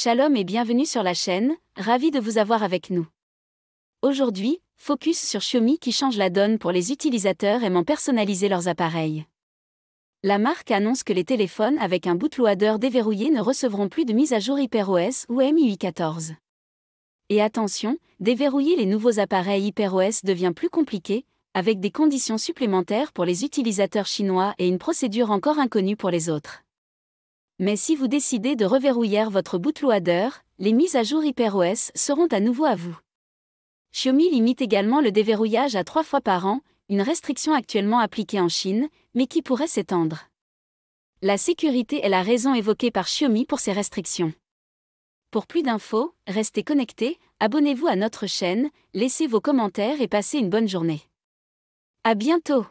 Shalom et bienvenue sur la chaîne, ravi de vous avoir avec nous. Aujourd'hui, focus sur Xiaomi qui change la donne pour les utilisateurs aimant personnaliser leurs appareils. La marque annonce que les téléphones avec un bootloader déverrouillé ne recevront plus de mise à jour HyperOS ou MIUI 14. Et attention, déverrouiller les nouveaux appareils HyperOS devient plus compliqué, avec des conditions supplémentaires pour les utilisateurs chinois et une procédure encore inconnue pour les autres. Mais si vous décidez de reverrouiller votre bootloader, les mises à jour HyperOS seront à nouveau à vous. Xiaomi limite également le déverrouillage à trois fois par an, une restriction actuellement appliquée en Chine, mais qui pourrait s'étendre. La sécurité est la raison évoquée par Xiaomi pour ces restrictions. Pour plus d'infos, restez connectés, abonnez-vous à notre chaîne, laissez vos commentaires et passez une bonne journée. À bientôt!